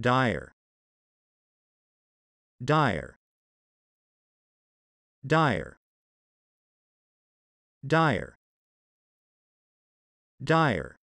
dire dire dire dire dire